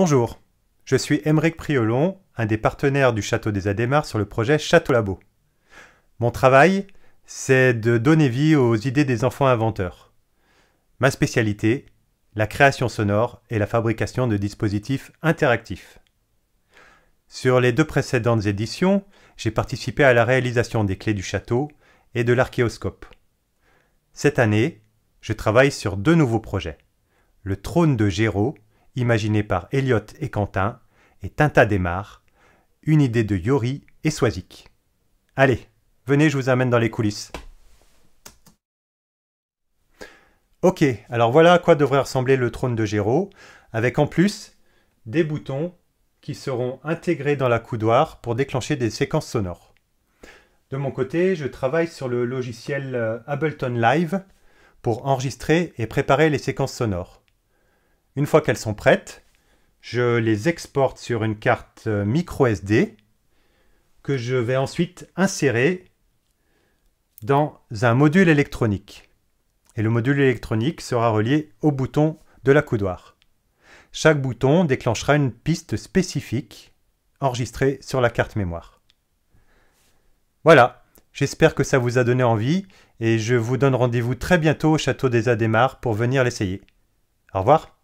Bonjour, je suis Émeric Priolon, un des partenaires du Château des Adémars sur le projet Château Labo. Mon travail, c'est de donner vie aux idées des enfants inventeurs. Ma spécialité, la création sonore et la fabrication de dispositifs interactifs. Sur les deux précédentes éditions, j'ai participé à la réalisation des clés du château et de l'archéoscope. Cette année, je travaille sur deux nouveaux projets, le trône de Géraud imaginé par Elliot et Quentin, et Tinta démarre, une idée de Yori et Swazik. Allez, venez, je vous amène dans les coulisses. Ok, alors voilà à quoi devrait ressembler le trône de Géraud, avec en plus des boutons qui seront intégrés dans la coudoir pour déclencher des séquences sonores. De mon côté, je travaille sur le logiciel euh, Ableton Live pour enregistrer et préparer les séquences sonores. Une fois qu'elles sont prêtes, je les exporte sur une carte euh, micro SD que je vais ensuite insérer dans un module électronique. Et le module électronique sera relié au bouton de la coudoir. Chaque bouton déclenchera une piste spécifique enregistrée sur la carte mémoire. Voilà, j'espère que ça vous a donné envie et je vous donne rendez-vous très bientôt au château des Adémars pour venir l'essayer. Au revoir